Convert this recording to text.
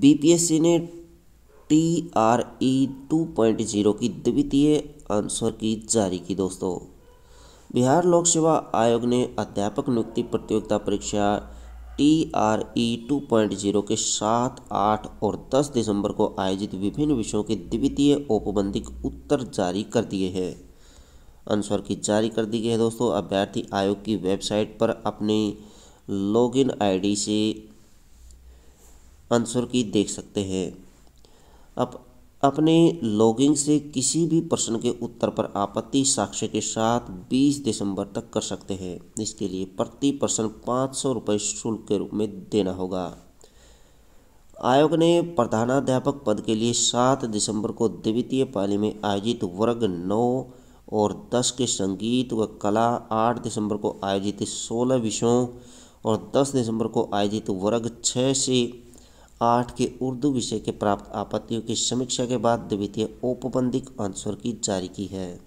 B P S C ने T R E two point zero की द्वितीय answer की जारी की दोस्तों बिहार लोक सेवा आयोग ने अध्यापक नियुक्ति प्रतियोगिता परीक्षा T R E two point zero के सात आठ और दस दिसंबर को आयोजित विभिन्न विषयों के द्वितीय औपबंधिक उत्तर जारी कर दिए हैं आंसर की जारी कर दी गई है दोस्तों अभ्यर्थी आयोग की वेबसाइट पर अपनी लॉगिन आईडी से आंसर की देख सकते हैं अप अपने लॉगिंग से किसी भी प्रश्न के उत्तर पर आपत्ति साक्ष्य के साथ 20 दिसंबर तक कर सकते हैं इसके लिए प्रति प्रश्न पाँच सौ रुपये शुल्क के रूप में देना होगा आयोग ने प्रधानाध्यापक पद के लिए 7 दिसंबर को द्वितीय पाली में आयोजित वर्ग नौ और 10 के संगीत व कला 8 दिसंबर को आयोजित 16 विषयों और 10 दिसंबर को आयोजित वर्ग 6 से आठ के उर्दू विषय के प्राप्त आपत्तियों की समीक्षा के बाद द्वितीय औपबंधिक आंसर की जारी की है